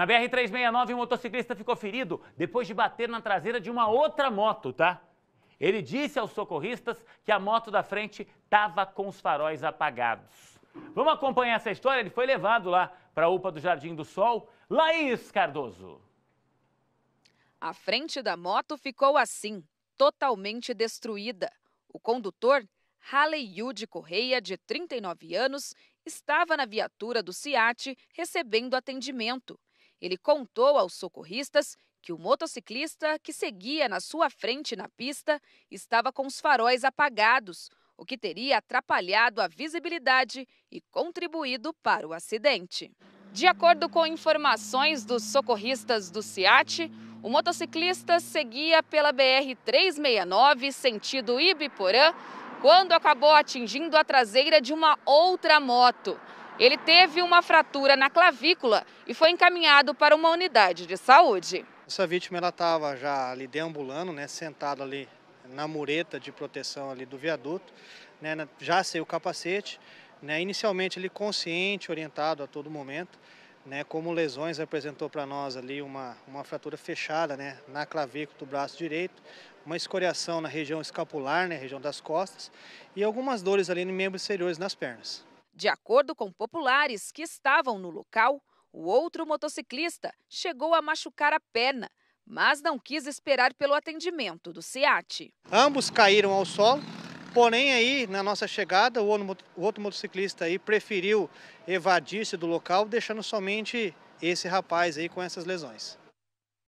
Na BR-369, um motociclista ficou ferido depois de bater na traseira de uma outra moto, tá? Ele disse aos socorristas que a moto da frente estava com os faróis apagados. Vamos acompanhar essa história? Ele foi levado lá para a UPA do Jardim do Sol. Laís Cardoso. A frente da moto ficou assim, totalmente destruída. O condutor, Yude Correia, de 39 anos, estava na viatura do CIAT recebendo atendimento. Ele contou aos socorristas que o motociclista que seguia na sua frente na pista estava com os faróis apagados, o que teria atrapalhado a visibilidade e contribuído para o acidente. De acordo com informações dos socorristas do SIAT, o motociclista seguia pela BR-369, sentido Ibiporã, quando acabou atingindo a traseira de uma outra moto. Ele teve uma fratura na clavícula e foi encaminhado para uma unidade de saúde. Essa vítima ela estava já ali deambulando, né, sentada ali na mureta de proteção ali do viaduto, né, já sem o capacete, né, inicialmente ele consciente, orientado a todo momento, né, como lesões apresentou para nós ali uma, uma fratura fechada né, na clavícula do braço direito, uma escoriação na região escapular, né, região das costas, e algumas dores ali no membros exteriores nas pernas. De acordo com populares que estavam no local, o outro motociclista chegou a machucar a perna, mas não quis esperar pelo atendimento do SEAT. Ambos caíram ao solo, porém aí na nossa chegada o outro motociclista aí preferiu evadir-se do local, deixando somente esse rapaz aí com essas lesões.